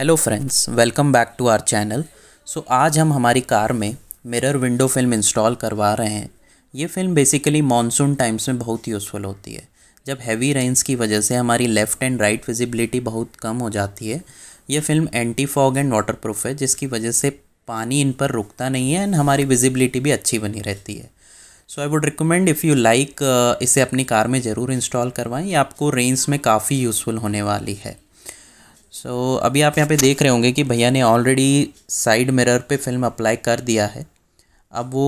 Hello friends welcome back to our channel so आज हम हमारी कार में मिरर विंडो फिल्म इंस्टॉल करवा रहे हैं ये फिल्म बेसिकली मानसून टाइम्स में बहुत यूज़फुल होती है जब हैवी रेंस की वजह से हमारी लेफ़्ट एंड राइट विजिबिलिटी बहुत कम हो जाती है ये film anti fog and waterproof है जिसकी वजह से पानी इन पर रुकता नहीं है एंड हमारी विजिबिलिटी भी अच्छी बनी रहती है so I would recommend if you like इसे अपनी कार में ज़रूर इंस्टॉल करवाएं ये आपको रेंज में काफ़ी यूज़फुल होने वाली है सो so, अभी आप यहाँ पे देख रहे होंगे कि भैया ने ऑलरेडी साइड मिरर पे फिल्म अप्लाई कर दिया है अब वो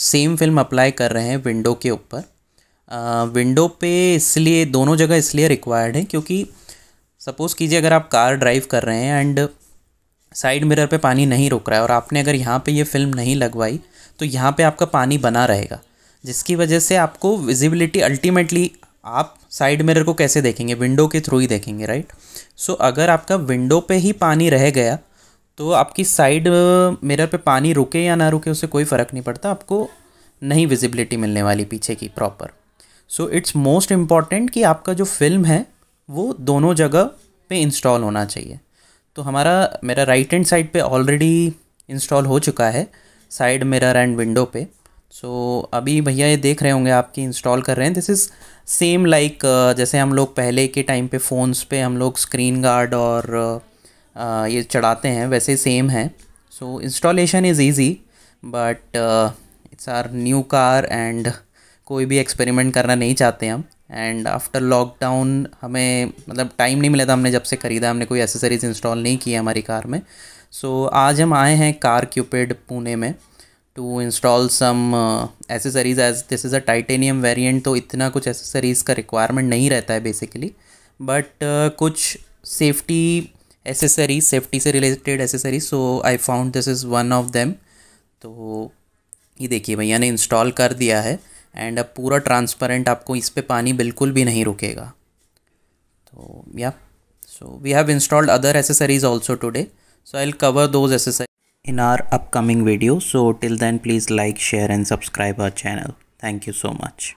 सेम फिल्म अप्लाई कर रहे हैं विंडो के ऊपर विंडो पे इसलिए दोनों जगह इसलिए रिक्वायर्ड है क्योंकि सपोज़ कीजिए अगर आप कार ड्राइव कर रहे हैं एंड साइड मिरर पे पानी नहीं रुक रहा है और आपने अगर यहाँ पे ये फिल्म नहीं लगवाई तो यहाँ पे आपका पानी बना रहेगा जिसकी वजह से आपको विजिबिलिटी अल्टीमेटली आप साइड मिरर को कैसे देखेंगे विंडो के थ्रू ही देखेंगे राइट सो so, अगर आपका विंडो पे ही पानी रह गया तो आपकी साइड मिरर पे पानी रुके या ना रुके उससे कोई फ़र्क नहीं पड़ता आपको नहीं विजिबिलिटी मिलने वाली पीछे की proper so it's most important कि आपका जो फिल्म है वो दोनों जगह पे इंस्टॉल होना चाहिए तो हमारा मेरा राइट एंड साइड पे ऑलरेडी इंस्टॉल हो चुका है साइड मिरर एंड विंडो पे सो so, अभी भैया ये देख रहे होंगे आपकी इंस्टॉल कर रहे हैं दिस इज़ सेम लाइक जैसे हम लोग पहले के टाइम पे फ़ोन्स पे हम लोग स्क्रीन गार्ड और uh, uh, ये चढ़ाते हैं वैसे सेम है so installation is easy but it's our new car and कोई भी एक्सपेरिमेंट करना नहीं चाहते हम एंड आफ्टर लॉकडाउन हमें मतलब टाइम नहीं मिला था हमने जब से ख़रीदा हमने कोई एसेसरीज़ इंस्टॉल नहीं की है हमारी कार में सो so, आज हम आए हैं कार क्यूपेड पुणे में to install some accessories as this is a titanium variant तो इतना कुछ एसेसरीज़ का रिक्वायरमेंट नहीं रहता है बेसिकली बट uh, कुछ सेफ्टी एसेसरीज सेफ्टी से related accessories so I found this is one of them तो ये देखिए भैया ने इंस्टॉल कर दिया है एंड अब पूरा transparent आपको इस पर पानी बिल्कुल भी नहीं रुकेगा तो या so we have installed other accessories also today so I will cover those accessory in our upcoming video. So till then, please like, share and subscribe our channel. Thank you so much.